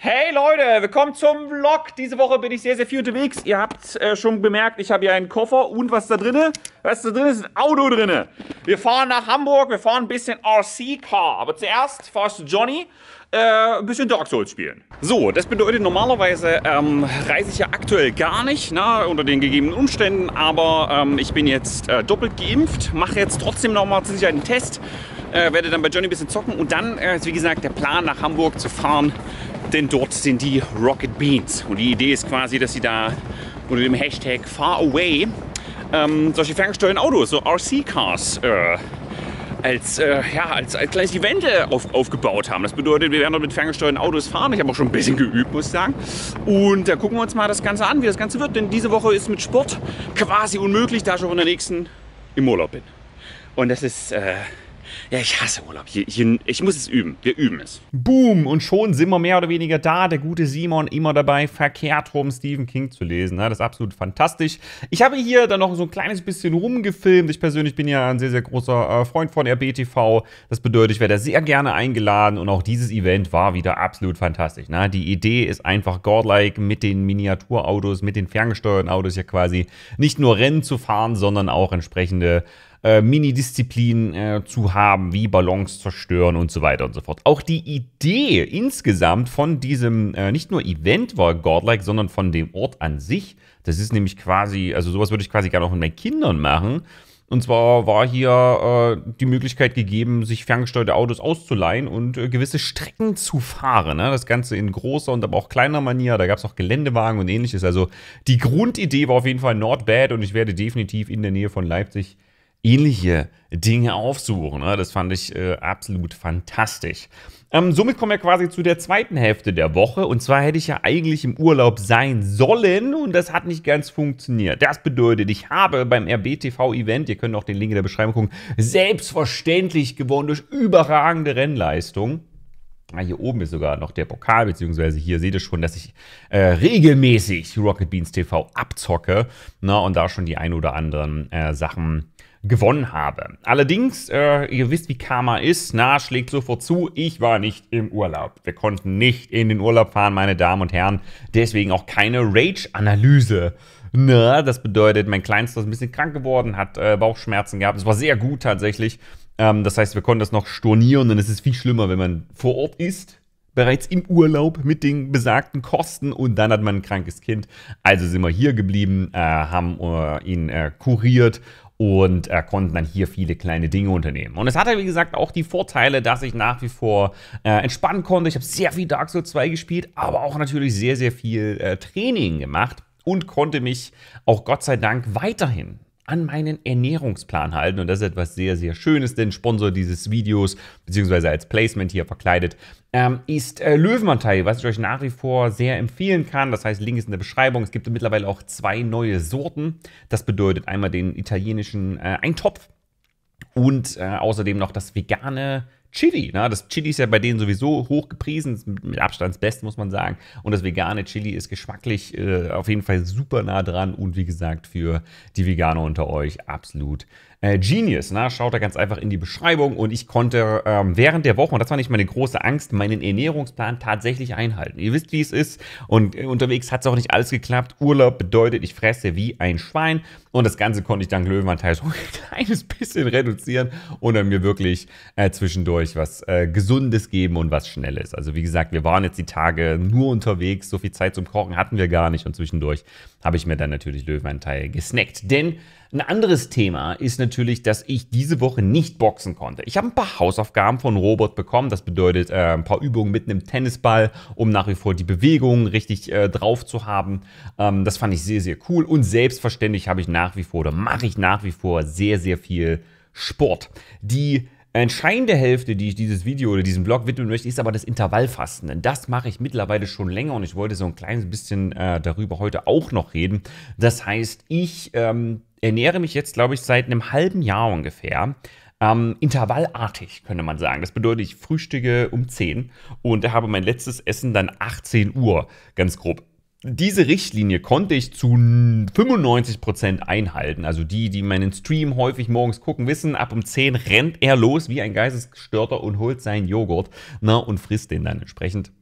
Hey Leute, willkommen zum Vlog. Diese Woche bin ich sehr, sehr viel unterwegs. Ihr habt äh, schon bemerkt, ich habe hier einen Koffer und was da drinne? Was da drin ist, ein Auto drinne. Wir fahren nach Hamburg, wir fahren ein bisschen RC-Car. Aber zuerst fahrst du Johnny äh, ein bisschen Dark Souls spielen. So, das bedeutet normalerweise ähm, reise ich ja aktuell gar nicht, na, ne, unter den gegebenen Umständen. Aber ähm, ich bin jetzt äh, doppelt geimpft, mache jetzt trotzdem nochmal zu Sicherheit einen Test. Äh, werde dann bei Johnny ein bisschen zocken und dann äh, ist, wie gesagt, der Plan nach Hamburg zu fahren denn dort sind die Rocket Beans. Und die Idee ist quasi, dass sie da unter dem Hashtag Far Away ähm, solche ferngesteuerten Autos, so RC-Cars, äh, als, äh, ja, als, als kleines Event äh, auf, aufgebaut haben. Das bedeutet, wir werden dort mit ferngesteuerten Autos fahren. Ich habe auch schon ein bisschen geübt, muss ich sagen. Und da gucken wir uns mal das Ganze an, wie das Ganze wird. Denn diese Woche ist mit Sport quasi unmöglich, da ich auch in der nächsten im Urlaub bin. Und das ist... Äh, ja, ich hasse Urlaub. Hier, hier, ich muss es üben. Wir üben es. Boom. Und schon sind wir mehr oder weniger da. Der gute Simon immer dabei, verkehrt rum Stephen King zu lesen. Ja, das ist absolut fantastisch. Ich habe hier dann noch so ein kleines bisschen rumgefilmt. Ich persönlich bin ja ein sehr, sehr großer äh, Freund von RBTV. Das bedeutet, ich werde sehr gerne eingeladen. Und auch dieses Event war wieder absolut fantastisch. Ne? Die Idee ist einfach godlike mit den Miniaturautos, mit den ferngesteuerten Autos ja quasi nicht nur Rennen zu fahren, sondern auch entsprechende äh, Mini-Disziplinen äh, zu haben, wie Ballons zerstören und so weiter und so fort. Auch die Idee insgesamt von diesem, äh, nicht nur Event war godlike, sondern von dem Ort an sich. Das ist nämlich quasi, also sowas würde ich quasi gerne auch mit meinen Kindern machen. Und zwar war hier äh, die Möglichkeit gegeben, sich ferngesteuerte Autos auszuleihen und äh, gewisse Strecken zu fahren. Ne? Das Ganze in großer und aber auch kleiner Manier. Da gab es auch Geländewagen und ähnliches. Also die Grundidee war auf jeden Fall not bad und ich werde definitiv in der Nähe von Leipzig ähnliche Dinge aufsuchen. Ne? Das fand ich äh, absolut fantastisch. Ähm, somit kommen wir quasi zu der zweiten Hälfte der Woche. Und zwar hätte ich ja eigentlich im Urlaub sein sollen und das hat nicht ganz funktioniert. Das bedeutet, ich habe beim RBTV-Event, ihr könnt auch den Link in der Beschreibung gucken, selbstverständlich gewonnen durch überragende Rennleistung. Ah, hier oben ist sogar noch der Pokal, beziehungsweise hier seht ihr schon, dass ich äh, regelmäßig Rocket Beans TV abzocke na, ne? und da schon die ein oder anderen äh, Sachen gewonnen habe. Allerdings, äh, ihr wisst, wie Karma ist. Na, schlägt sofort zu, ich war nicht im Urlaub. Wir konnten nicht in den Urlaub fahren, meine Damen und Herren. Deswegen auch keine Rage-Analyse. Na, das bedeutet, mein Kleinster ist ein bisschen krank geworden, hat äh, Bauchschmerzen gehabt. Es war sehr gut tatsächlich. Ähm, das heißt, wir konnten das noch stornieren und es ist viel schlimmer, wenn man vor Ort ist bereits im Urlaub mit den besagten Kosten und dann hat man ein krankes Kind. Also sind wir hier geblieben, äh, haben äh, ihn äh, kuriert und äh, konnten dann hier viele kleine Dinge unternehmen. Und es hatte, wie gesagt, auch die Vorteile, dass ich nach wie vor äh, entspannen konnte. Ich habe sehr viel Dark Souls 2 gespielt, aber auch natürlich sehr, sehr viel äh, Training gemacht und konnte mich auch Gott sei Dank weiterhin an meinen Ernährungsplan halten. Und das ist etwas sehr, sehr Schönes, denn Sponsor dieses Videos, beziehungsweise als Placement hier verkleidet, ähm, ist äh, Löwenanteil, was ich euch nach wie vor sehr empfehlen kann. Das heißt, Link ist in der Beschreibung. Es gibt mittlerweile auch zwei neue Sorten. Das bedeutet einmal den italienischen äh, Eintopf und äh, außerdem noch das vegane Chili. Ne? Das Chili ist ja bei denen sowieso hochgepriesen, mit Abstand das Beste, muss man sagen. Und das vegane Chili ist geschmacklich äh, auf jeden Fall super nah dran und wie gesagt für die Veganer unter euch absolut äh, Genius. Na? Ne? Schaut da ganz einfach in die Beschreibung und ich konnte ähm, während der Woche, und das war nicht meine große Angst, meinen Ernährungsplan tatsächlich einhalten. Ihr wisst, wie es ist und äh, unterwegs hat es auch nicht alles geklappt. Urlaub bedeutet, ich fresse wie ein Schwein und das Ganze konnte ich dank Löwenanteil so ein kleines bisschen reduzieren und dann mir wirklich äh, zwischendurch was äh, Gesundes geben und was Schnelles. Also wie gesagt, wir waren jetzt die Tage nur unterwegs, so viel Zeit zum Kochen hatten wir gar nicht und zwischendurch habe ich mir dann natürlich Löwenanteil gesnackt. Denn ein anderes Thema ist natürlich, dass ich diese Woche nicht boxen konnte. Ich habe ein paar Hausaufgaben von Robert bekommen. Das bedeutet äh, ein paar Übungen mit einem Tennisball, um nach wie vor die Bewegungen richtig äh, drauf zu haben. Ähm, das fand ich sehr, sehr cool. Und selbstverständlich habe ich nach wie vor oder mache ich nach wie vor sehr, sehr viel Sport. Die entscheidende Hälfte, die ich dieses Video oder diesem Blog widmen möchte, ist aber das Intervallfasten. Denn das mache ich mittlerweile schon länger und ich wollte so ein kleines bisschen äh, darüber heute auch noch reden. Das heißt, ich ähm, ernähre mich jetzt, glaube ich, seit einem halben Jahr ungefähr ähm, intervallartig, könnte man sagen. Das bedeutet, ich frühstücke um 10 und habe mein letztes Essen dann 18 Uhr, ganz grob diese Richtlinie konnte ich zu 95% einhalten. Also die, die meinen Stream häufig morgens gucken, wissen, ab um 10 rennt er los wie ein Geistesgestörter und holt seinen Joghurt na, ne, und frisst den dann entsprechend.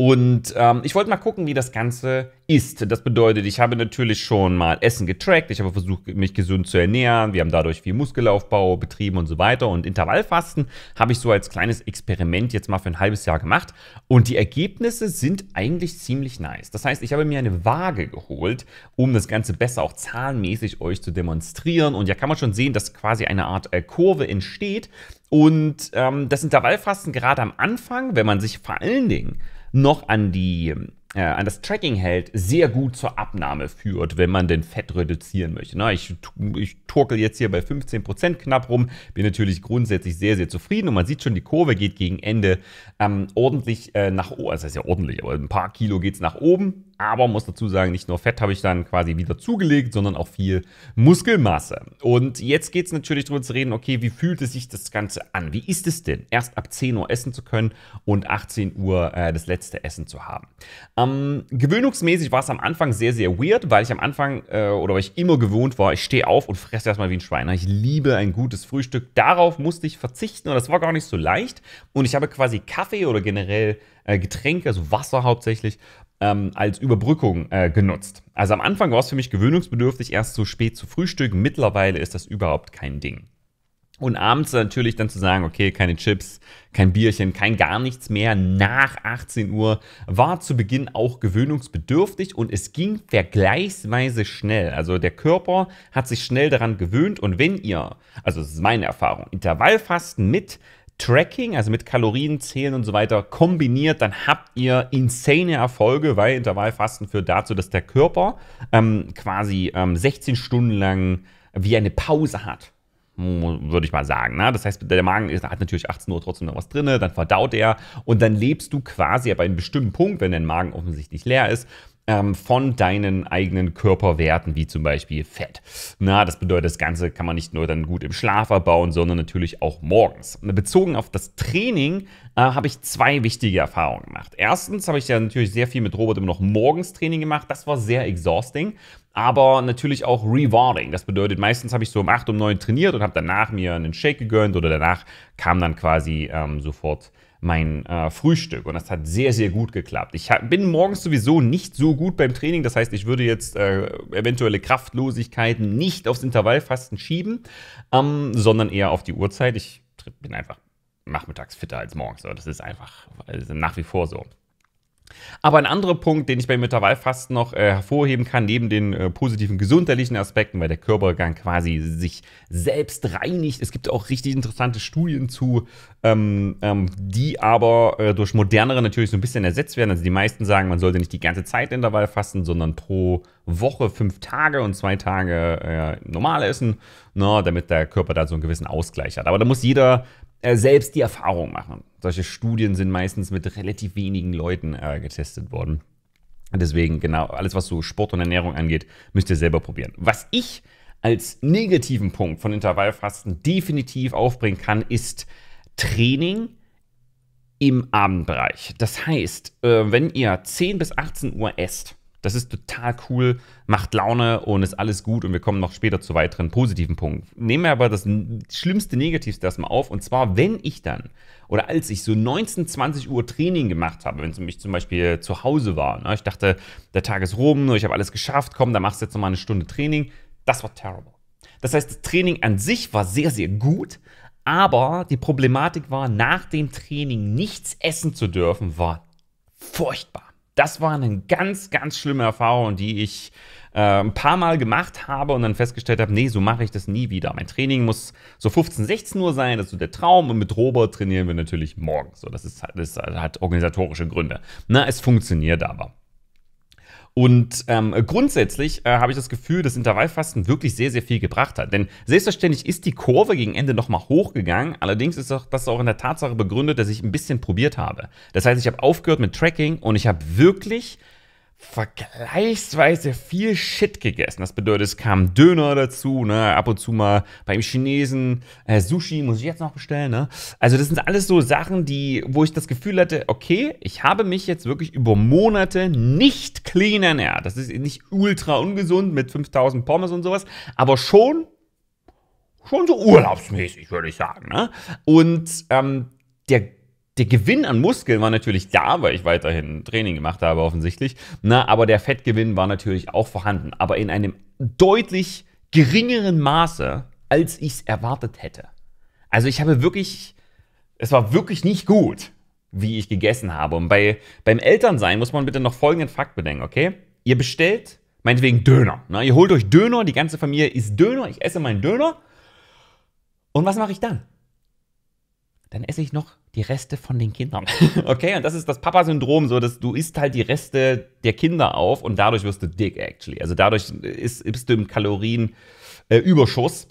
Und ähm, ich wollte mal gucken, wie das Ganze ist. Das bedeutet, ich habe natürlich schon mal Essen getrackt, ich habe versucht, mich gesund zu ernähren, wir haben dadurch viel Muskelaufbau betrieben und so weiter. Und Intervallfasten habe ich so als kleines Experiment jetzt mal für ein halbes Jahr gemacht. Und die Ergebnisse sind eigentlich ziemlich nice. Das heißt, ich habe mir eine Waage geholt, um das Ganze besser auch zahlenmäßig euch zu demonstrieren. Und ja, kann man schon sehen, dass quasi eine Art äh, Kurve entsteht. Und ähm, das Intervallfasten gerade am Anfang, wenn man sich vor allen Dingen noch an die äh, an das Tracking hält, sehr gut zur Abnahme führt, wenn man denn Fett reduzieren möchte. Na, ich, ich turkel jetzt hier bei 15% knapp rum, bin natürlich grundsätzlich sehr, sehr zufrieden und man sieht schon, die Kurve geht gegen Ende ähm, ordentlich äh, nach oben, also das heißt ja ordentlich, aber ein paar Kilo geht es nach oben aber muss dazu sagen, nicht nur Fett habe ich dann quasi wieder zugelegt, sondern auch viel Muskelmasse. Und jetzt geht es natürlich darüber zu reden, okay, wie fühlt es sich das Ganze an? Wie ist es denn, erst ab 10 Uhr essen zu können und 18 Uhr äh, das letzte Essen zu haben? Ähm, gewöhnungsmäßig war es am Anfang sehr, sehr weird, weil ich am Anfang äh, oder weil ich immer gewohnt war, ich stehe auf und fresse erstmal wie ein Schwein. Ne? Ich liebe ein gutes Frühstück. Darauf musste ich verzichten und das war gar nicht so leicht. Und ich habe quasi Kaffee oder generell äh, Getränke, also Wasser hauptsächlich, ähm, als Überbrückung äh, genutzt. Also am Anfang war es für mich gewöhnungsbedürftig, erst so spät zu frühstücken. Mittlerweile ist das überhaupt kein Ding. Und abends natürlich dann zu sagen, okay, keine Chips, kein Bierchen, kein gar nichts mehr nach 18 Uhr war zu Beginn auch gewöhnungsbedürftig und es ging vergleichsweise schnell. Also der Körper hat sich schnell daran gewöhnt und wenn ihr, also das ist meine Erfahrung, Intervallfasten mit Tracking, also mit Kalorienzählen und so weiter kombiniert, dann habt ihr insane Erfolge, weil Intervallfasten führt dazu, dass der Körper ähm, quasi ähm, 16 Stunden lang wie eine Pause hat würde ich mal sagen. Ne? Das heißt, der Magen hat natürlich 18 Uhr trotzdem noch was drin, dann verdaut er und dann lebst du quasi ab einem bestimmten Punkt, wenn dein Magen offensichtlich leer ist, ähm, von deinen eigenen Körperwerten, wie zum Beispiel Fett. Na, das bedeutet, das Ganze kann man nicht nur dann gut im Schlaf erbauen, sondern natürlich auch morgens. Bezogen auf das Training äh, habe ich zwei wichtige Erfahrungen gemacht. Erstens habe ich ja natürlich sehr viel mit Robert immer noch morgens Training gemacht. Das war sehr exhausting aber natürlich auch rewarding. Das bedeutet, meistens habe ich so um 8, um 9 trainiert und habe danach mir einen Shake gegönnt oder danach kam dann quasi ähm, sofort mein äh, Frühstück und das hat sehr, sehr gut geklappt. Ich hab, bin morgens sowieso nicht so gut beim Training, das heißt, ich würde jetzt äh, eventuelle Kraftlosigkeiten nicht aufs Intervallfasten schieben, ähm, sondern eher auf die Uhrzeit. Ich bin einfach nachmittags fitter als morgens, das ist einfach also nach wie vor so. Aber ein anderer Punkt, den ich beim Intervallfasten noch äh, hervorheben kann, neben den äh, positiven gesundheitlichen Aspekten, weil der Körpergang quasi sich selbst reinigt. Es gibt auch richtig interessante Studien zu, ähm, ähm, die aber äh, durch modernere natürlich so ein bisschen ersetzt werden. Also die meisten sagen, man sollte nicht die ganze Zeit Intervallfasten, sondern pro Woche fünf Tage und zwei Tage äh, normal essen, na, ne, damit der Körper da so einen gewissen Ausgleich hat. Aber da muss jeder äh, selbst die Erfahrung machen. Solche Studien sind meistens mit relativ wenigen Leuten äh, getestet worden. Deswegen, genau, alles, was so Sport und Ernährung angeht, müsst ihr selber probieren. Was ich als negativen Punkt von Intervallfasten definitiv aufbringen kann, ist Training im Abendbereich. Das heißt, äh, wenn ihr 10 bis 18 Uhr esst, das ist total cool, macht Laune und ist alles gut und wir kommen noch später zu weiteren positiven Punkten. Nehmen wir aber das schlimmste Negativste erstmal auf und zwar, wenn ich dann oder als ich so 19, 20 Uhr Training gemacht habe, wenn es mich zum Beispiel zu Hause war. Ne? Ich dachte, der Tag ist rum, ich habe alles geschafft, komm, dann machst du jetzt nochmal eine Stunde Training. Das war terrible. Das heißt, das Training an sich war sehr, sehr gut, aber die Problematik war, nach dem Training nichts essen zu dürfen, war furchtbar das war eine ganz, ganz schlimme Erfahrung, die ich äh, ein paar Mal gemacht habe und dann festgestellt habe, nee, so mache ich das nie wieder. Mein Training muss so 15, 16 Uhr sein, das ist so der Traum und mit Robert trainieren wir natürlich morgen. So, das, ist, das hat organisatorische Gründe. Na, es funktioniert aber. Und ähm, grundsätzlich äh, habe ich das Gefühl, dass Intervallfasten wirklich sehr, sehr viel gebracht hat. Denn selbstverständlich ist die Kurve gegen Ende nochmal hochgegangen. Allerdings ist das auch in der Tatsache begründet, dass ich ein bisschen probiert habe. Das heißt, ich habe aufgehört mit Tracking und ich habe wirklich vergleichsweise viel Shit gegessen. Das bedeutet, es kam Döner dazu, ne? ab und zu mal beim Chinesen, äh, Sushi muss ich jetzt noch bestellen. Ne? Also das sind alles so Sachen, die, wo ich das Gefühl hatte, okay, ich habe mich jetzt wirklich über Monate nicht clean ernährt. Das ist nicht ultra ungesund mit 5000 Pommes und sowas, aber schon, schon so urlaubsmäßig, würde ich sagen. Ne? Und ähm, der der Gewinn an Muskeln war natürlich da, weil ich weiterhin Training gemacht habe, offensichtlich. Na, aber der Fettgewinn war natürlich auch vorhanden, aber in einem deutlich geringeren Maße, als ich es erwartet hätte. Also ich habe wirklich, es war wirklich nicht gut, wie ich gegessen habe. Und bei, beim Elternsein muss man bitte noch folgenden Fakt bedenken, okay? Ihr bestellt meinetwegen Döner. Ne? Ihr holt euch Döner, die ganze Familie isst Döner, ich esse meinen Döner. Und was mache ich dann? Dann esse ich noch die Reste von den Kindern. okay, und das ist das Papa-Syndrom, so dass du isst halt die Reste der Kinder auf und dadurch wirst du dick, actually. Also dadurch isst, bist du im Kalorienüberschuss. Äh,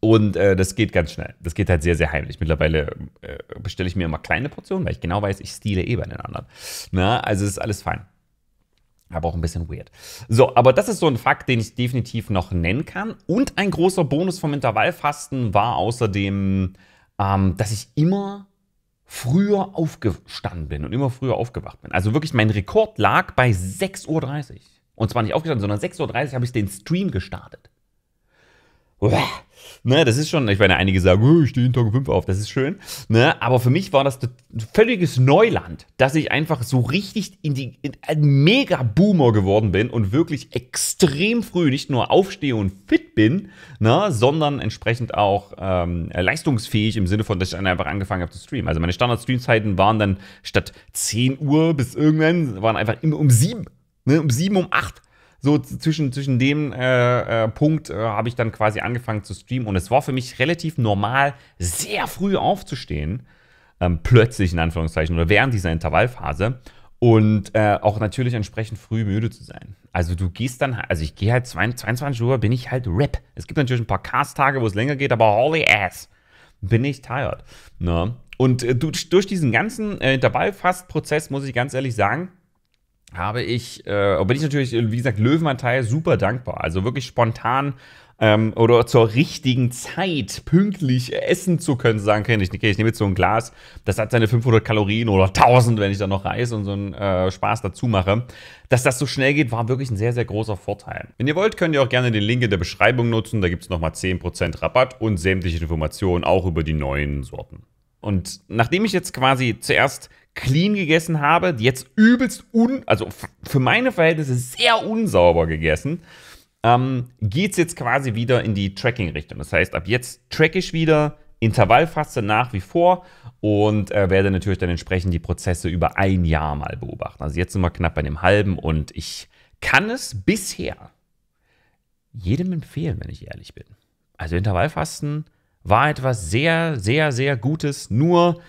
und äh, das geht ganz schnell. Das geht halt sehr, sehr heimlich. Mittlerweile äh, bestelle ich mir immer kleine Portionen, weil ich genau weiß, ich stehle eh bei den anderen. Na, also ist alles fein. Aber auch ein bisschen weird. So, aber das ist so ein Fakt, den ich definitiv noch nennen kann. Und ein großer Bonus vom Intervallfasten war außerdem, ähm, dass ich immer früher aufgestanden bin und immer früher aufgewacht bin. Also wirklich, mein Rekord lag bei 6.30 Uhr. Und zwar nicht aufgestanden, sondern 6.30 Uhr habe ich den Stream gestartet. Ne, das ist schon, ich meine, einige sagen, oh, ich stehe jeden Tag um 5 auf, das ist schön. Ne, aber für mich war das völliges Neuland, dass ich einfach so richtig in die in ein Mega-Boomer geworden bin und wirklich extrem früh nicht nur aufstehe und fit bin, ne, sondern entsprechend auch ähm, leistungsfähig im Sinne von, dass ich dann einfach angefangen habe zu streamen. Also meine Standard-Streamzeiten waren dann statt 10 Uhr bis irgendwann, waren einfach immer um 7. Ne, um 7, um 8 so zwischen, zwischen dem äh, äh, Punkt äh, habe ich dann quasi angefangen zu streamen und es war für mich relativ normal, sehr früh aufzustehen, ähm, plötzlich in Anführungszeichen oder während dieser Intervallphase und äh, auch natürlich entsprechend früh müde zu sein. Also du gehst dann, also ich gehe halt 22 Uhr, bin ich halt rip. Es gibt natürlich ein paar Cast-Tage, wo es länger geht, aber holy ass, bin ich tired. Ne? Und äh, durch, durch diesen ganzen äh, Intervallfast-Prozess muss ich ganz ehrlich sagen, habe ich, äh, bin ich natürlich, äh, wie gesagt, Löwenanteil super dankbar. Also wirklich spontan ähm, oder zur richtigen Zeit pünktlich essen zu können, zu sagen, okay, ich, okay, ich nehme jetzt so ein Glas, das hat seine 500 Kalorien oder 1000, wenn ich da noch Reis und so einen äh, Spaß dazu mache. Dass das so schnell geht, war wirklich ein sehr, sehr großer Vorteil. Wenn ihr wollt, könnt ihr auch gerne den Link in der Beschreibung nutzen, da gibt es nochmal 10% Rabatt und sämtliche Informationen auch über die neuen Sorten. Und nachdem ich jetzt quasi zuerst clean gegessen habe, jetzt übelst un, also für meine Verhältnisse sehr unsauber gegessen, ähm, geht es jetzt quasi wieder in die Tracking-Richtung. Das heißt, ab jetzt track ich wieder, Intervallfaste nach wie vor und äh, werde natürlich dann entsprechend die Prozesse über ein Jahr mal beobachten. Also jetzt sind wir knapp bei dem halben und ich kann es bisher jedem empfehlen, wenn ich ehrlich bin. Also Intervallfasten war etwas sehr, sehr, sehr Gutes. Nur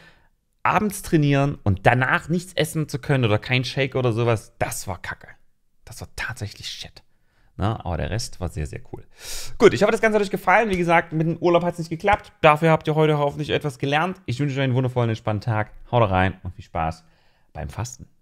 abends trainieren und danach nichts essen zu können oder kein Shake oder sowas, das war Kacke. Das war tatsächlich Shit. Na, aber der Rest war sehr, sehr cool. Gut, ich hoffe, das Ganze hat euch gefallen. Wie gesagt, mit dem Urlaub hat es nicht geklappt. Dafür habt ihr heute hoffentlich etwas gelernt. Ich wünsche euch einen wundervollen, entspannten Tag. Haut rein und viel Spaß beim Fasten.